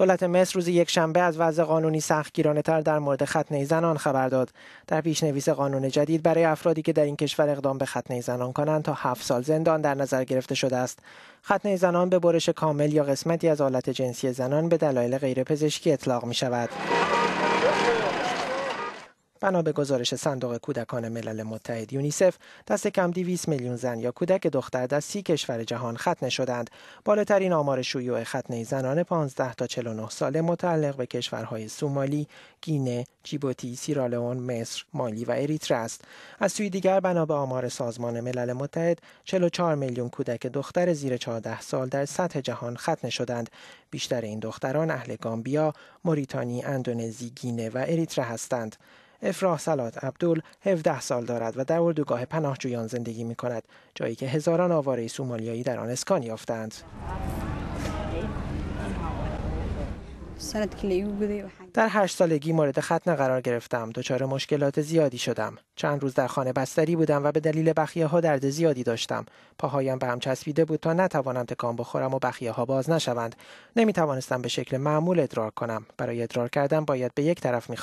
دولت مصر روز یک شنبه از وضع قانونی سختگیرانه تر در مورد ختنه زنان خبر داد. در پیشنویس قانون جدید برای افرادی که در این کشور اقدام به ختنه زنان کنند تا هفت سال زندان در نظر گرفته شده است. ختنه زنان به برش کامل یا قسمتی از آلت جنسی زنان به دلایل غیرپزشکی اطلاق می شود. بنا به گزارش صندوق کودکان ملل متحد یونیسف دست کم 200 میلیون زن یا کودک دختر در سی کشور جهان ختنه شدند بالاترین آمار شیوع ختنه زنان 15 تا 49 ساله متعلق به کشورهای سومالی گینه جیبوتی سیرالئون مصر مالی و اریتره است از سوی دیگر بنا به آمار سازمان ملل متحد 44 میلیون کودک دختر زیر 14 سال در سطح جهان ختنه شدند بیشتر این دختران اهل گامبیا موریتانی اندونزی گینه و اریتره هستند افراح سلات عبدول 17 سال دارد و در اردوگاه پناهجویان زندگی می کند جایی که هزاران آواره سومالیایی در آن اسکان یافتند. در هشت سالگی مورد ختنه قرار گرفتم دچار مشکلات زیادی شدم چند روز در خانه بستری بودم و به دلیل بخیه ها درد زیادی داشتم پاهایم به هم چسبیده بود تا نتوانم تکان بخورم و بخیه ها باز نشوند نمی توانستم به شکل معمول ادرار کنم برای ادرار کردن باید به یک طرف می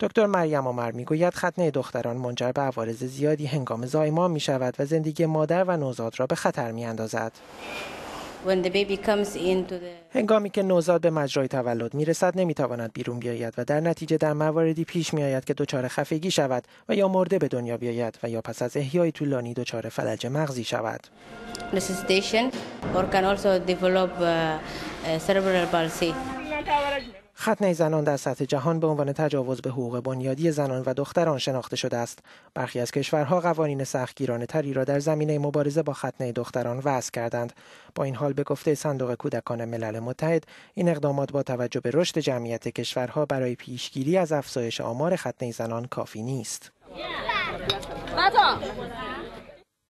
دکتر مریم آمر میگوید ختنه دختران منجر به عوارز زیادی هنگام زایمان می شود و زندگی مادر و نوزاد را به خطر می اندازد. هنگامی که نوزاد به مجرای تولد میرسد نمیتواند بیرون بیاید و در نتیجه در مواردی پیش آید که دچار خفگی شود و یا مرده به دنیا بیاید و یا پس از احیای طولانی دچار فلج مغزی شود ختنه زنان در سطح جهان به عنوان تجاوز به حقوق بنیادی زنان و دختران شناخته شده است. برخی از کشورها قوانین سختگیرانه تری را در زمینه مبارزه با ختنه دختران وضع کردند. با این حال به گفته صندوق کودکان ملل متحد، این اقدامات با توجه به رشد جمعیت کشورها برای پیشگیری از افزایش آمار ختنه زنان کافی نیست.